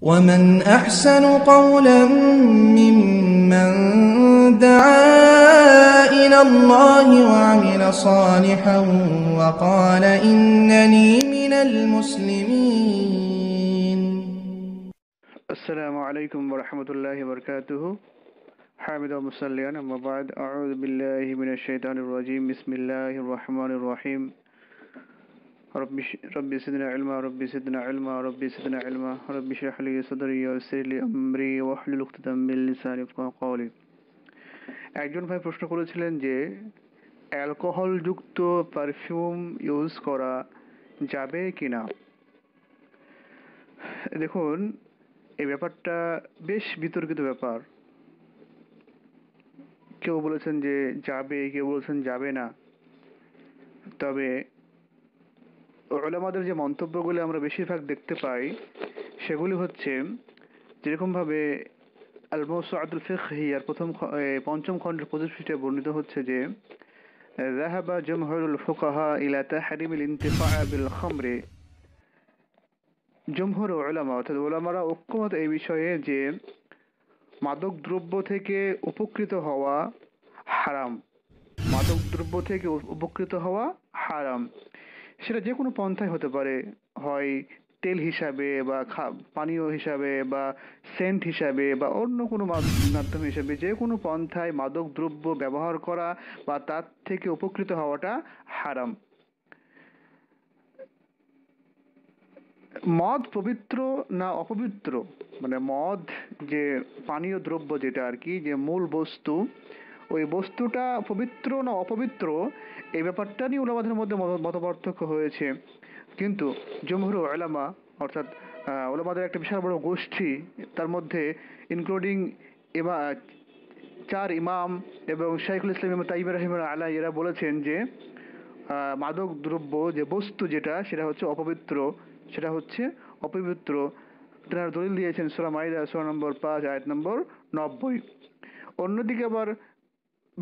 ومن أحسن قولا ممن دعا إلى الله وعمل صالحا وقال إنني من المسلمين السلام عليكم ورحمة الله وبركاته حامد ومسليان أما بعد أعوذ بالله من الشيطان الرجيم بسم الله الرحمن الرحيم رب رب زدنا علما رب زدنا علما رب زدنا علما رب اشرح لي صدري ويسر لي امري واحلل عقدة من لساني يفقهوا قولي একজন ভাই প্রশ্ন করেছিলেন যে অ্যালকোহলযুক্ত পারফিউম ইউজ করা যাবে কি না দেখুন এই ব্যাপারটা বেশ বিতর্কিত ব্যাপার কেউ বলেছেন যে যাবে কেউ বলেছেন যাবে না তবে ওলামাদের যে মন্তব্যগুলি আমরা বেশিরভাগ দেখতে পাই সেগুলি হচ্ছে যেরকমভাবে আল মৌসাদুল আর প্রথম পঞ্চম খণ্ডের প্রতিষ্ঠিত বর্ণিত হচ্ছে যে রাহাবা জমহরুল ফোকাহা ইলাতা হারিমিল ইন্তিফা বিল খামরে জমহর ওলামা অর্থাৎ ওলামারা ঐক্যমত এই বিষয়ে যে মাদক দ্রব্য থেকে উপকৃত হওয়া হারাম মাদক দ্রব্য থেকে উপকৃত হওয়া হারাম সেটা যে কোনো পন্থায় হতে পারে হয় তেল হিসাবে বা পানীয় হিসাবে বা সেন্ট হিসাবে বা অন্য কোনো মাধ্যম হিসাবে যে কোনো পন্থায় মাদক দ্রব্য ব্যবহার করা বা তার থেকে উপকৃত হওয়াটা হারাম মদ পবিত্র না অপবিত্র মানে মদ যে পানীয় দ্রব্য যেটা আর কি যে মূল বস্তু ওই বস্তুটা পবিত্র না অপবিত্র এই ব্যাপারটা নিয়ে উলামাদের মধ্যে মত পার্থক্য হয়েছে কিন্তু জমহুর আলামা অর্থাৎ ওলামাদের একটা বিশাল বড় গোষ্ঠী তার মধ্যে ইনক্লুডিং এমা চার ইমাম এবং শাইখুল ইসলাম ইমাম তাইম রহিমুল আলাই এরা বলেছেন যে মাদক দ্রব্য যে বস্তু যেটা সেটা হচ্ছে অপবিত্র সেটা হচ্ছে অপবিত্র তারা দলিল দিয়েছেন সোরা মাইদা সোয়া নম্বর পাঁচ আয়াত নম্বর নব্বই অন্যদিকে আবার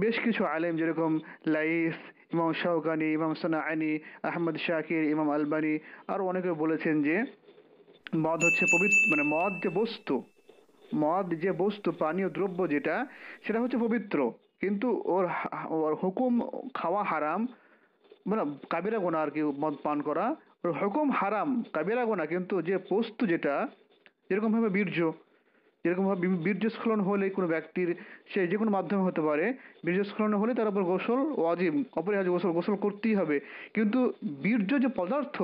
বেশ কিছু আলেম যেরকম লাইস ইমাম শাহকানি ইমাম সোনাআনি আহমদ শাকির ইমাম আলবানি আর অনেকে বলেছেন যে মদ হচ্ছে পবিত্র মানে মদ যে বস্তু মদ যে বস্তু পানীয় দ্রব্য যেটা সেটা হচ্ছে পবিত্র কিন্তু ওর ওর হুকুম খাওয়া হারাম মানে কাবিরা গোনা আর কি মদ পান করা ওর হুকুম হারাম কাবিরা গোনা কিন্তু যে বস্তু যেটা যেরকমভাবে বীর্য যেরকমভাবে বীর্যস্খলন হলে কোনো ব্যক্তির সে যে কোনো মাধ্যমে হতে পারে বীর্যস্খলন হলে তার উপর গোসল ওয়াজিব অপরিহার্য গোসল গোসল করতেই হবে কিন্তু বীর্য যে পদার্থ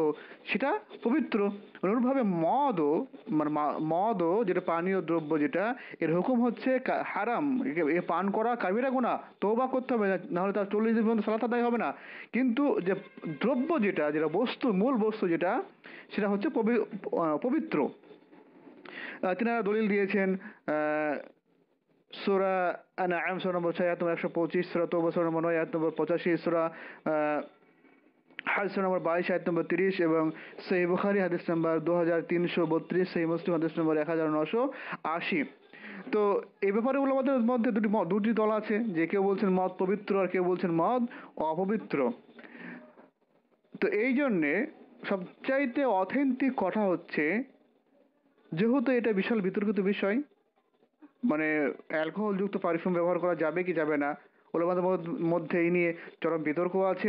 সেটা পবিত্র অনুরূপভাবে মদও মানে মদও যেটা পানীয় দ্রব্য যেটা এর হুকুম হচ্ছে হারাম এ পান করা কাবিরা গোনা বা করতে হবে নাহলে তার চল্লিশ দিন পর্যন্ত সালাত আদায় হবে না কিন্তু যে দ্রব্য যেটা যেটা বস্তু মূল বস্তু যেটা সেটা হচ্ছে পবিত্র তিনারা দলিল দিয়েছেন সুরা আনা আম সোনা নম্বর ছয় নম্বর একশো পঁচিশ সুরা তো বছর নম্বর নয় নম্বর পঁচাশি সুরা হাদিস নম্বর বাইশ আয়াত নম্বর তিরিশ এবং সেই বুখারি হাদিস নম্বর দু হাজার তিনশো বত্রিশ সেই মুসলিম হাদিস নম্বর এক হাজার নশো আশি তো এই ব্যাপারে আমাদের মধ্যে দুটি দুটি দল আছে যে কেউ বলছেন মদ পবিত্র আর কেউ বলছেন মদ অপবিত্র তো এই জন্যে সবচাইতে অথেন্টিক কথা হচ্ছে যেহেতু এটা বিশাল বিতর্কিত বিষয় মানে অ্যালকোহলযুক্ত পারফিউম ব্যবহার করা যাবে কি যাবে না ওলামাদের মধ্যে এই নিয়ে চরম বিতর্ক আছে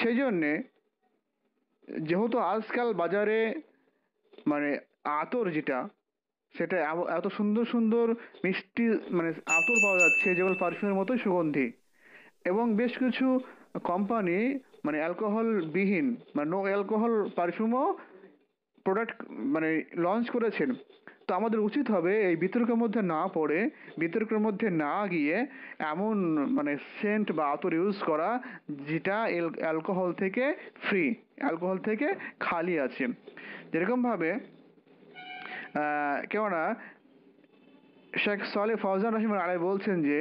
সেই জন্যে যেহেতু আজকাল বাজারে মানে আতর যেটা সেটা এত সুন্দর সুন্দর মিষ্টি মানে আতর পাওয়া যাচ্ছে যেমন পারফিউমের মতোই সুগন্ধি এবং বেশ কিছু কোম্পানি মানে অ্যালকোহলবিহীন মানে নো অ্যালকোহল পারফিউমও প্রোডাক্ট মানে লঞ্চ করেছেন তো আমাদের উচিত হবে এই বিতর্কের মধ্যে না পড়ে বিতর্কের মধ্যে না গিয়ে এমন মানে সেন্ট বা আতর ইউজ করা যেটা অ্যালকোহল থেকে ফ্রি অ্যালকোহল থেকে খালি আছে যেরকমভাবে কেননা শেখ সালে ফৌজান রহিম আলাই বলছেন যে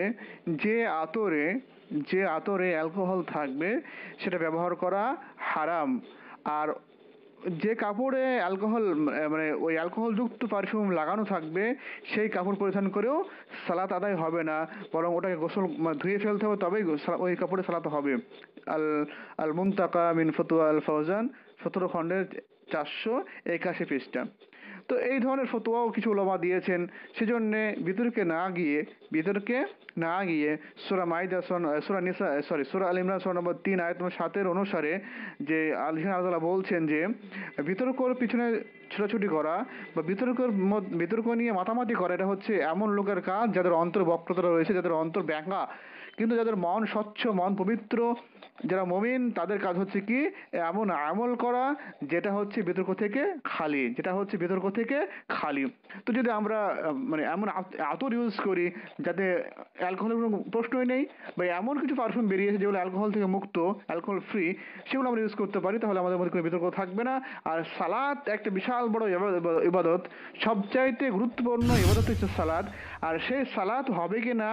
যে আতরে যে আতরে অ্যালকোহল থাকবে সেটা ব্যবহার করা হারাম আর যে কাপড়ে অ্যালকোহল মানে ওই অ্যালকোহলযুক্ত পারফিউম লাগানো থাকবে সেই কাপড় পরিধান করেও সালাত আদায় হবে না বরং ওটাকে গোসল ধুয়ে ফেলতে হবে তবেই ওই কাপড়ে সালাত হবে আল আল মুন্তাকা মিন ফতুয়া আল ফৌজান সতেরো খণ্ডের চারশো একাশি পৃষ্ঠা তো এই ধরনের ফতোয়াও কিছু ওলামা দিয়েছেন সেজন্যে বিতর্কে না গিয়ে বিতর্কে না গিয়ে সুরা মাইদা সুরা নিসা সরি সুরা আল ইমরান নম্বর তিন আয়ত সাতের অনুসারে যে আলহিন আল্লাহ বলছেন যে বিতর্কর পিছনে ছোটাছুটি করা বা বিতর্কের বিতর্ক নিয়ে মাতামাতি করা এটা হচ্ছে এমন লোকের কাজ যাদের অন্তর বক্রতা রয়েছে যাদের অন্তর ব্যাঙ্গা কিন্তু যাদের মন স্বচ্ছ মন পবিত্র যারা মমিন তাদের কাজ হচ্ছে কি এমন আমল করা যেটা হচ্ছে বিতর্ক থেকে খালি যেটা হচ্ছে বিতর্ক থেকে খালি তো যদি আমরা মানে এমন আতর ইউজ করি যাতে অ্যালকোহলের কোনো প্রশ্নই নেই বা এমন কিছু পারফিউম বেরিয়েছে যেগুলো অ্যালকোহল থেকে মুক্ত অ্যালকোহল ফ্রি সেগুলো আমরা ইউজ করতে পারি তাহলে আমাদের মধ্যে কোনো বিতর্ক থাকবে না আর সালাদ একটা বিশাল বড় ইবাদত সবচাইতে গুরুত্বপূর্ণ ইবাদত হচ্ছে সালাদ আর সেই সালাদ হবে কি না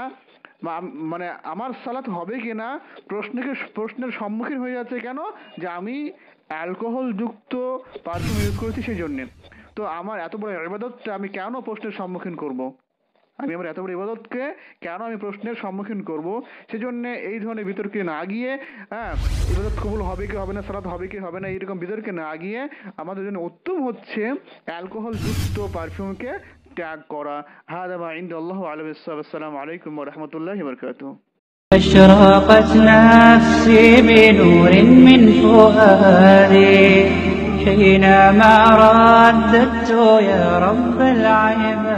মানে আমার সালাত হবে কি না প্রশ্নকে প্রশ্নের সম্মুখীন হয়ে যাচ্ছে কেন যে আমি অ্যালকোহলযুক্ত পারফিউম ইউজ করেছি সেই জন্যে তো আমার এত বড় ইবাদতটা আমি কেন প্রশ্নের সম্মুখীন করব। আমি আমার এত বড় ইবাদতকে কেন আমি প্রশ্নের সম্মুখীন করব সেজন্য এই ধরনের বিতর্কে না গিয়ে হ্যাঁ ইবাদত কবুল হবে কি হবে না সালাত হবে কি হবে না এরকম বিতর্কে না গিয়ে আমাদের জন্য উত্তম হচ্ছে অ্যালকোহলযুক্ত পারফিউমকে ত্যাগ করা হাদামা الله আল্লাহ আলম আসসালামু আলাইকুম রহমতুল্লাহ বরকাত اشراقت نفسي بنور من فؤادي حينما رددت يا رب العباد